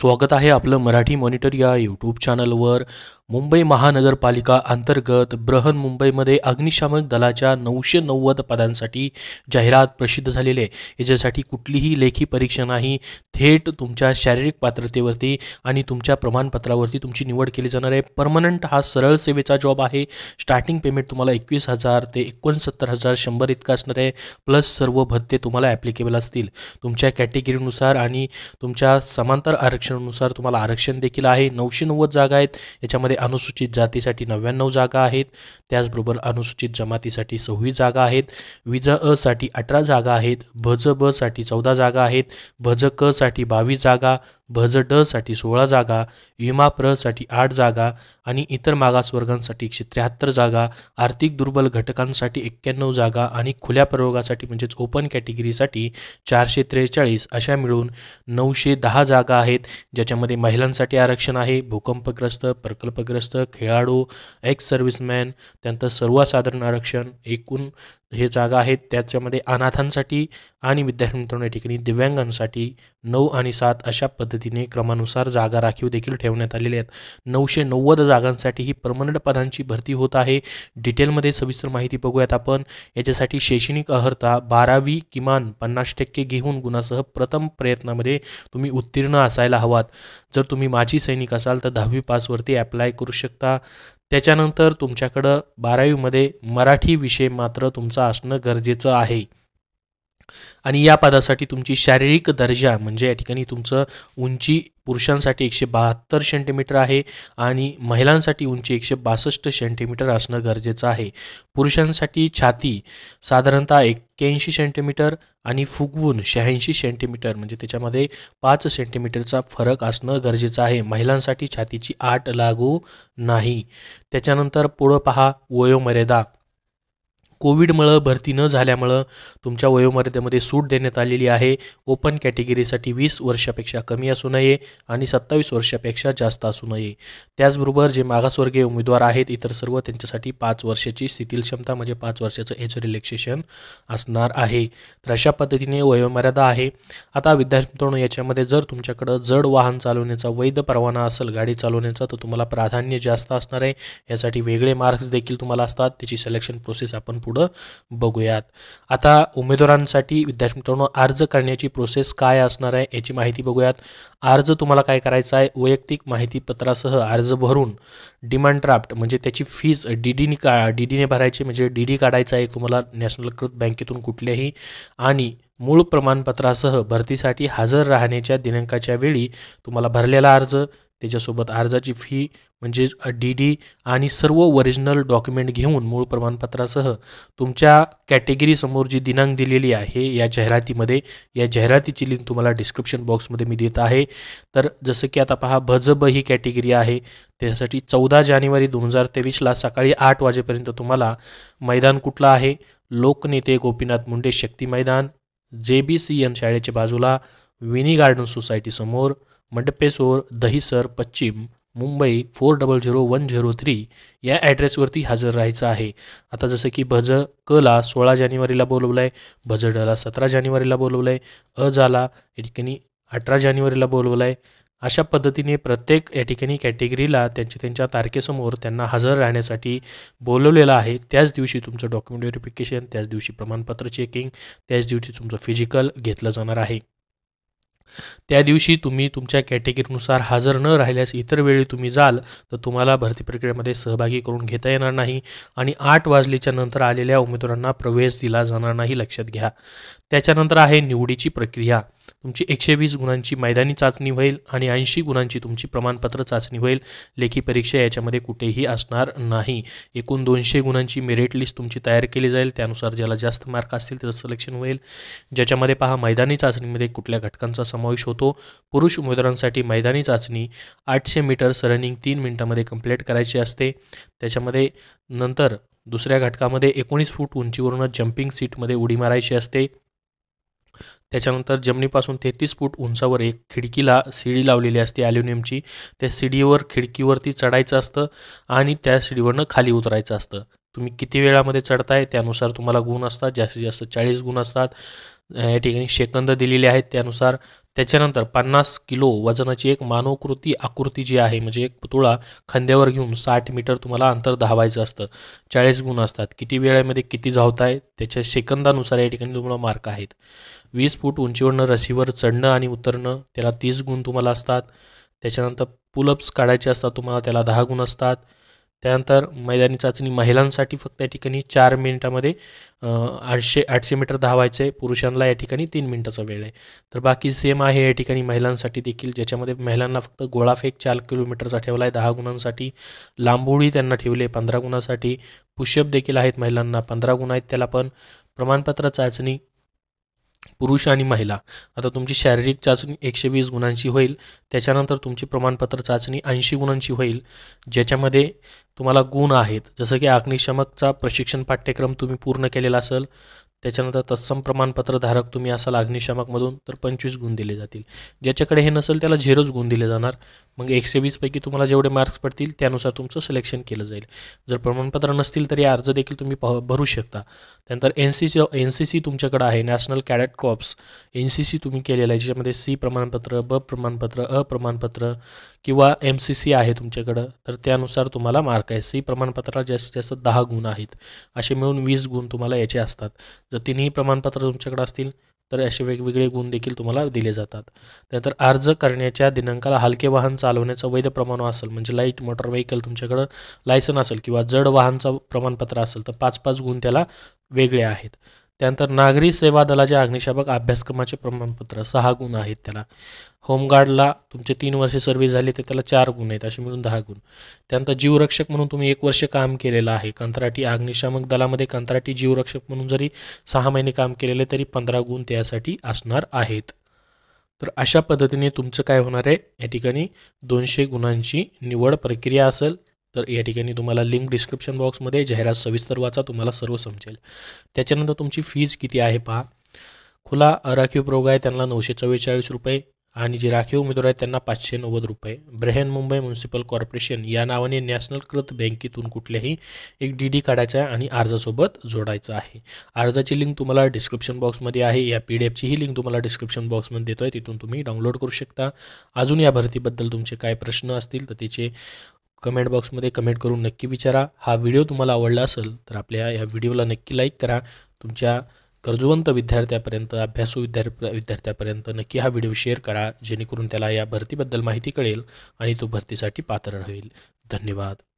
स्वागत आहे आपलं मराठी मॉनिटर या यूट्यूब चॅनलवर मुंबई महानगरपालिका अंतर्गत ब्रहन मुंबईमध्ये अग्निशामक दलाच्या नऊशे नव्वद पदांसाठी जाहिरात प्रसिद्ध झालेली आहे याच्यासाठी कुठलीही लेखी परीक्षा नाही थेट तुमच्या शारीरिक पात्रतेवरती आणि तुमच्या प्रमाणपत्रावरती तुमची निवड केली जाणार आहे परमनंट हा सरळ सेवेचा जॉब आहे स्टार्टिंग पेमेंट तुम्हाला एकवीस हजार ते एकोणसत्तर हजार शंभर इतका असणार आहे प्लस सर्व भत्ते तुम्हाला ॲप्लिकेबल असतील तुमच्या कॅटेगरीनुसार आणि तुमच्या समांतर आरक्षणानुसार तुम्हाला आरक्षण देखील आहे नऊशे नव्वद जागा आहेत याच्यामध्ये अनुसूचित जातीसाठी नव्याण्णव जागा आहेत त्याचबरोबर अनुसूचित जमातीसाठी सव्वीस जागा आहेत विजा साठी अठरा जागा आहेत भज ब साठी चौदा जागा आहेत भज क साठी बावीस जागा भज ड साठी सोळा जागा विमा प्र आठ जागा आणि इतर मागासवर्गांसाठी एकशे त्र्याहत्तर जागा आर्थिक दुर्बल घटकांसाठी एक्क्याण्णव जागा आणि खुल्या प्रयोगासाठी म्हणजेच ओपन कॅटेगरीसाठी चारशे त्रेचाळीस अशा मिळून नऊशे दहा जागा आहेत ज्याच्यामध्ये महिलांसाठी आरक्षण आहे भूकंपग्रस्त प्रकल्पग्रस्त वादग्रस्त खेळाडू एक्स सर्व्हिसमॅन त्यानंतर सर्वसाधारण आरक्षण एकूण हे जागा आहेत त्याच्यामध्ये अनाथांसाठी आणि विद्यार्थी मित्रांनो या ठिकाणी दिव्यांगांसाठी नऊ आणि सात अशा पद्धतीने क्रमानुसार जागा राखीव देखील ठेवण्यात आलेल्या आहेत नऊशे नव्वद जागांसाठी ही परमनंट पदांची भरती होत आहे डिटेलमध्ये सविस्तर माहिती बघूयात आपण याच्यासाठी शैक्षणिक अर्हता बारावी किमान पन्नास टक्के घेऊन गुणासह प्रथम प्रयत्नामध्ये तुम्ही उत्तीर्ण असायला हवात जर तुम्ही माजी सैनिक असाल तर दहावी पासवरती अप्लाय करू शकता त्याच्यानंतर तुमच्याकडं बारावीमध्ये मराठी विषय मात्र तुमचा असणं गरजेचं आहे आणि या पदासाठी तुमची शारीरिक दर्जा म्हणजे या ठिकाणी तुमचं उंची पुरुषांसाठी एकशे बहात्तर सेंटीमीटर आहे आणि महिलांसाठी उंची एकशे बासष्ट सेंटीमीटर असणं गरजेचं आहे पुरुषांसाठी छाती साधारणतः एक्क्याऐंशी सेंटीमीटर आणि फुगवून शहाऐंशी सेंटीमीटर म्हणजे त्याच्यामध्ये पाच सेंटीमीटरचा फरक असणं गरजेचं आहे महिलांसाठी छातीची आठ लागू नाही त्याच्यानंतर पुढं पहा वयोमर्यादा कोविडमुळं भरती न झाल्यामुळं तुमच्या वयोमर्यादेमध्ये सूट देण्यात आलेली आहे ओपन कॅटेगरीसाठी वीस वर्षापेक्षा कमी असू नये आणि सत्तावीस वर्षापेक्षा जास्त असू नये त्याचबरोबर जे मागासवर्गीय उमेदवार आहेत इतर सर्व त्यांच्यासाठी पाच वर्षाची शिथिल क्षमता म्हणजे पाच वर्षाचं एज रिलॅक्सेशन असणार आहे तर अशा पद्धतीने वयोमर्यादा आहे आता विद्यार्थी मित्रांनो याच्यामध्ये जर तुमच्याकडं जड वाहन चालवण्याचा वैध परवाना असेल गाडी चालवण्याचा तर तुम्हाला प्राधान्य जास्त असणार आहे यासाठी वेगळे मार्क्स देखील तुम्हाला असतात त्याची सिलेक्शन प्रोसेस आपण पुढं बघूयात आता उमेदवारांसाठी विद्यार्थी मित्रांनो अर्ज करण्याची प्रोसेस काय असणार आहे याची माहिती बघूयात अर्ज तुम्हाला काय करायचा आहे वैयक्तिक माहितीपत्रासह अर्ज भरून डिमांड ड्राफ्ट म्हणजे त्याची फीज डी डीने का डी डीने भरायची म्हणजे डी डी काढायचा आहे तुम्हाला नॅशनलकृत बँकेतून कुठल्याही आणि मूळ प्रमाणपत्रासह भरतीसाठी हजर राहण्याच्या दिनांकाच्या वेळी तुम्हाला भरलेला अर्ज त्याच्यासोबत अर्जाची फी म्हणजे डी डी आणि सर्व ओरिजिनल डॉक्युमेंट घेऊन मूळ प्रमाणपत्रासह तुमच्या कॅटेगरीसमोर जी दिनांक दिलेली आहे या जाहिरातीमध्ये या जाहिरातीची लिंक तुम्हाला डिस्क्रिप्शन बॉक्समध्ये मी देत आहे तर जसं की आता पहा भजब ही कॅटेगरी आहे त्यासाठी चौदा जानेवारी दोन हजार तेवीसला सकाळी आठ वाजेपर्यंत तुम्हाला मैदान कुठलं आहे लोकनेते गोपीनाथ मुंडे शक्ती मैदान जे बी सी एम शाळेच्या बाजूला विनी गार्डन सोसायटीसमोर मंडपेसोर दहिसर पश्चिम Mumbai four double zero one zero three या ॲड्रेसवरती हजर राहायचं आहे आता जसं की भज कला सोळा जानेवारीला बोलवलं आहे भज डला सतरा जानेवारीला बोलवलं आहे अ झाला या ठिकाणी अठरा जानेवारीला बोलवलं आहे अशा पद्धतीने प्रत्येक या ठिकाणी कॅटेगरीला त्यांच्या त्यांच्या तारखेसमोर त्यांना हजर राहण्यासाठी बोलवलेलं आहे त्याच दिवशी तुमचं डॉक्युमेंट व्हेरिफिकेशन त्याच दिवशी प्रमाणपत्र चेकिंग त्याच दिवशी तुमचं फिजिकल घेतलं जाणार आहे त्या दिवशी तुम्ही तुमच्या कॅटेगरीनुसार हजर न राहिल्यास इतर वेळी तुम्ही जाल तर तुम्हाला भरती प्रक्रियेमध्ये सहभागी करून घेता येणार नाही आणि आठ वाजलेच्या नंतर आलेल्या उमेदवारांना प्रवेश दिला जाणार नाही लक्षात घ्या त्याच्यानंतर आहे निवडीची प्रक्रिया तुमची एकशे वीस गुणांची मैदानी चाचणी होईल आणि ऐंशी गुणांची तुमची प्रमाणपत्र चाचणी होईल लेखी परीक्षा याच्यामध्ये कुठेही असणार नाही एकूण दोनशे गुणांची मेरिट लिस्ट तुमची तयार केली जाईल त्यानुसार ज्याला जास्त मार्क असतील त्याचं सिलेक्शन होईल ज्याच्यामध्ये पहा मैदानी चाचणीमध्ये कुठल्या घटकांचा समावेश होतो पुरुष उमेदवारांसाठी मैदानी चाचणी आठशे मीटर्स रनिंग तीन मिनटामध्ये कम्प्लीट करायची असते त्याच्यामध्ये नंतर दुसऱ्या घटकामध्ये एकोणीस फूट उंचीवरूनच जम्पिंग सीटमध्ये उडी मारायची असते त्याच्यानंतर जमिनीपासून तेहतीस फूट उंचावर एक खिडकीला शिडी लावलेली असते ॲल्युमिनियमची त्या शिडीवर खिडकीवरती चढायचं असतं आणि त्या शिडीवरनं खाली उतरायचं असतं तुम्ही किती वेळामध्ये चढताय त्यानुसार तुम्हाला गुण असतात जास्तीत जास्त चाळीस गुण असतात या ठिकाणी शेकंद दिलेले आहेत त्यानुसार त्याच्यानंतर पन्नास किलो वजनाची एक मानवकृती आकृती जी आहे म्हणजे एक पुतळा खांद्यावर घेऊन साठ मीटर तुम्हाला अंतर धावायचं असतं चाळीस गुण असतात किती वेळेमध्ये किती धावताय त्याच्या सेकंदानुसार या ठिकाणी तुम्हाला मार्क आहेत वीस फूट उंचीवरनं रसीवर चढणं आणि उतरणं त्याला तीस गुण तुम्हाला असतात त्याच्यानंतर पुलअप्स काढायचे असतात तुम्हाला त्याला दहा गुण असतात त्यानंतर मैदानी चाचणी महिलांसाठी फक्त या ठिकाणी चार मिनिटामध्ये आठशे आठशे मीटर आहे पुरुषांना या ठिकाणी तीन मिनिटाचा वेळ आहे तर बाकी सेम आहे या ठिकाणी महिलांसाठी देखील ज्याच्यामध्ये महिलांना फक्त गोळाफेक चार किलोमीटरचा ठेवला आहे दहा गुणांसाठी लांबोळी त्यांना ठेवली आहे पंधरा गुणांसाठी पुशअप देखील आहेत महिलांना पंधरा गुण आहेत त्याला पण प्रमाणपत्र चाचणी पुरुष आणि महिला आता तुमची शारीरिक चाचणी एकशे वीस गुणांची होईल त्याच्यानंतर तुमची प्रमाणपत्र चाचणी ऐंशी गुणांची होईल ज्याच्यामध्ये तुम्हाला गुण आहेत जसं की अग्निशमकचा प्रशिक्षण पाठ्यक्रम तुम्ही पूर्ण केलेला असेल त्याच्यानंतर तत्सम प्रमाणपत्र धारक तुम्ही असाल अग्निशामकमधून तर पंचवीस गुण दिले जातील ज्याच्याकडे हे नसेल त्याला झेरोच गुण दिले जाणार मग एकशे वीसपैकी तुम्हाला जेवढे मार्क्स पडतील त्यानुसार तुमचं सिलेक्शन केलं जाईल जर प्रमाणपत्र नसतील तर या अर्ज देखील तुम्ही भरू शकता त्यानंतर N C C N C C तुमच्याकडे आहे national cadet crops N C C तुम्ही केलेलं आहे ज्याच्यामध्ये सी प्रमाणपत्र ब प्रमाणपत्र अ प्रमाणपत्र किंवा एम सी सी आहे तुमच्याकडं तर त्यानुसार तुम्हाला मार्क आहे सी प्रमाणपत्राला जास्तीत जास्त दहा गुण आहेत असे मिळून वीस गुण तुम्हाला याचे असतात जर तिन्ही प्रमाणपत्र तुमच्याकडे असतील तर असे वेगवेगळे गुण देखील तुम्हाला दिले जातात त्यानंतर अर्ज करण्याच्या दिनांकाला हलके वाहन चालवण्याचं वैध प्रमाण असेल म्हणजे लाईट मोटर व्हेकल तुमच्याकडं लायसन असेल किंवा जड वाहनचं प्रमाणपत्र असेल तर पाच पाच गुण त्याला वेगळे आहेत त्यानंतर नागरी सेवा दलाच्या अग्निशामक अभ्यासक्रमाचे प्रमाणपत्र सहा गुण आहेत त्याला होमगार्डला तुमचे तीन वर्षे सर्व्हिस झाली तर त्याला चार गुण आहेत असे मिळून दहा गुण त्यानंतर जीवरक्षक म्हणून तुम्ही एक वर्ष काम केलेलं आहे कंत्राटी अग्निशामक दलामध्ये कंत्राटी जीवरक्षक म्हणून जरी सहा महिने काम केलेले तरी पंधरा गुण त्यासाठी असणार आहेत तर अशा पद्धतीने तुमचं काय होणार आहे या ठिकाणी दोनशे गुणांची निवड प्रक्रिया असेल तर या ठिकाणी तुम्हाला लिंक डिस्क्रिप्शन बॉक्समध्ये जाहिरात सविस्तर वाचा तुम्हाला सर्व समजेल त्याच्यानंतर तुमची फीज किती आहे पहा खुला राखीव प्रोग आहे त्यांना नऊशे चव्वेचाळीस रुपये आणि जे राखीव उमेदवार आहेत त्यांना पाचशे नव्वद रुपये ब्रेहेन मुंबई म्युन्सिपल कॉर्पोरेशन या नावाने नॅशनल कृत बँकेतून कुठल्याही एक डी डी काढायचा आहे आणि अर्जासोबत जोडायचा आहे अर्जाची लिंक तुम्हाला डिस्क्रिप्शन बॉक्समध्ये आहे या पी डी एफचीही लिंक तुम्हाला डिस्क्रिप्शन बॉक्समध्ये देतो आहे तिथून तुम्ही डाउनलोड करू शकता अजून या भरतीबद्दल तुमचे काय प्रश्न असतील तर त्याचे कमेंट बॉक्समध्ये कमेंट करून नक्की विचारा हा व्हिडिओ तुम्हाला आवडला असेल तर आपल्या या व्हिडिओला नक्की लाईक करा तुमच्या कर्जवंत विद्यार्थ्यापर्यंत अभ्यासू विद्यार्थी विद्यार्थ्यापर्यंत नक्की हा व्हिडिओ शेअर करा जेणेकरून त्याला या भरतीबद्दल माहिती कळेल आणि तो भरतीसाठी पात्र राहील धन्यवाद